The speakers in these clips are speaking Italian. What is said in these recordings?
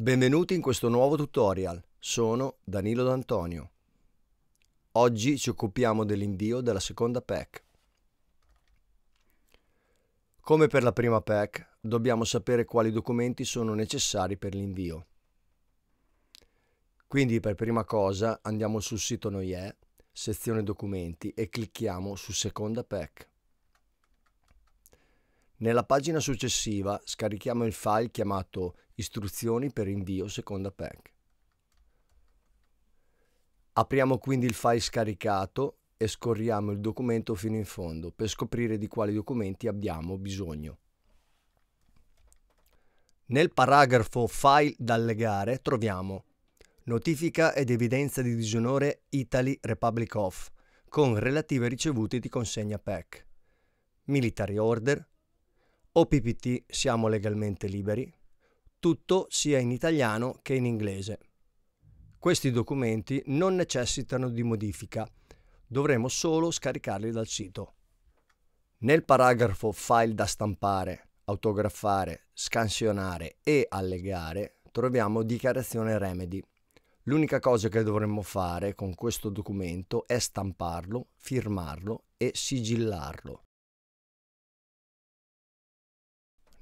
Benvenuti in questo nuovo tutorial, sono Danilo D'Antonio. Oggi ci occupiamo dell'invio della seconda PEC. Come per la prima PEC, dobbiamo sapere quali documenti sono necessari per l'invio. Quindi per prima cosa andiamo sul sito NOIE, sezione documenti e clicchiamo su seconda PEC. Nella pagina successiva scarichiamo il file chiamato Istruzioni per invio seconda pack. Apriamo quindi il file scaricato e scorriamo il documento fino in fondo per scoprire di quali documenti abbiamo bisogno. Nel paragrafo File da allegare troviamo Notifica ed evidenza di disonore Italy Republic of con relative ricevute di consegna PEC. Military Order, OPPT siamo legalmente liberi, tutto sia in italiano che in inglese. Questi documenti non necessitano di modifica, dovremo solo scaricarli dal sito. Nel paragrafo file da stampare, autografare, scansionare e allegare troviamo dichiarazione Remedy. L'unica cosa che dovremmo fare con questo documento è stamparlo, firmarlo e sigillarlo.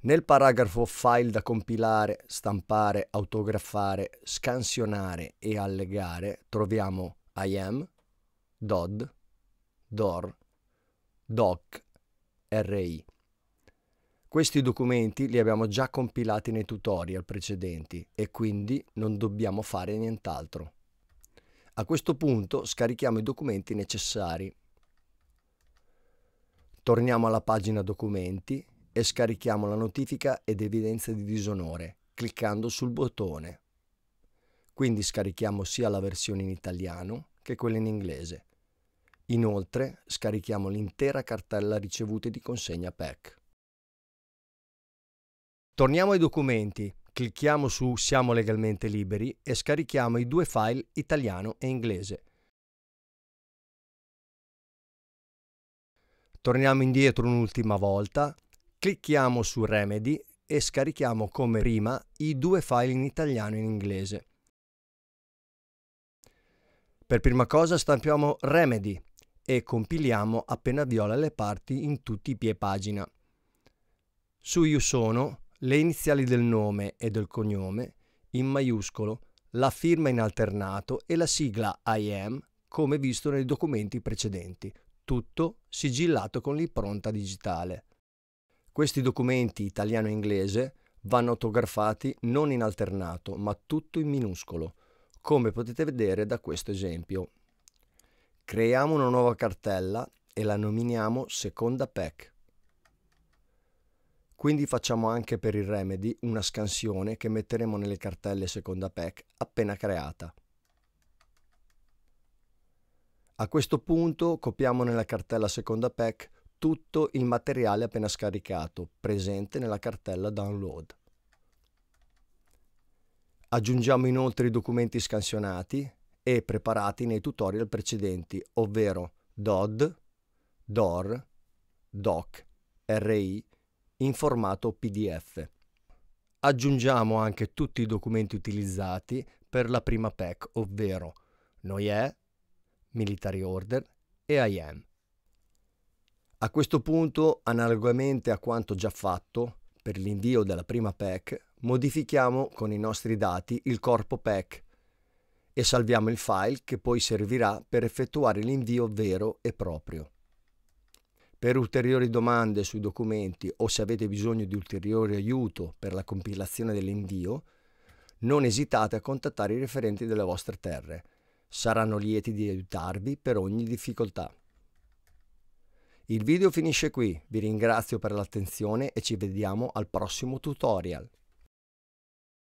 Nel paragrafo file da compilare, stampare, autografare, scansionare e allegare troviamo IAM, DOD, DOR, DOC, RI. Questi documenti li abbiamo già compilati nei tutorial precedenti e quindi non dobbiamo fare nient'altro. A questo punto scarichiamo i documenti necessari. Torniamo alla pagina documenti e scarichiamo la notifica ed evidenza di disonore cliccando sul bottone. Quindi scarichiamo sia la versione in italiano che quella in inglese. Inoltre scarichiamo l'intera cartella ricevute di consegna PEC. Torniamo ai documenti, clicchiamo su Siamo legalmente liberi e scarichiamo i due file italiano e inglese. Torniamo indietro un'ultima volta Clicchiamo su Remedy e scarichiamo come prima i due file in italiano e in inglese. Per prima cosa stampiamo Remedy e compiliamo appena viola le parti in tutti i pie pagina. Su Io sono le iniziali del nome e del cognome in maiuscolo, la firma in alternato e la sigla I am come visto nei documenti precedenti, tutto sigillato con l'impronta digitale. Questi documenti italiano e inglese vanno autografati non in alternato, ma tutto in minuscolo, come potete vedere da questo esempio. Creiamo una nuova cartella e la nominiamo seconda pack. Quindi facciamo anche per il Remedy una scansione che metteremo nelle cartelle seconda pack appena creata. A questo punto copiamo nella cartella seconda pack tutto il materiale appena scaricato presente nella cartella download. Aggiungiamo inoltre i documenti scansionati e preparati nei tutorial precedenti, ovvero DOD, DOR, DOC, RI in formato PDF. Aggiungiamo anche tutti i documenti utilizzati per la prima PEC, ovvero NOIE, Military Order e IAM. A questo punto, analogamente a quanto già fatto per l'invio della prima pack, modifichiamo con i nostri dati il corpo pack e salviamo il file che poi servirà per effettuare l'invio vero e proprio. Per ulteriori domande sui documenti o se avete bisogno di ulteriore aiuto per la compilazione dell'invio, non esitate a contattare i referenti delle vostre terre. Saranno lieti di aiutarvi per ogni difficoltà. Il video finisce qui, vi ringrazio per l'attenzione e ci vediamo al prossimo tutorial.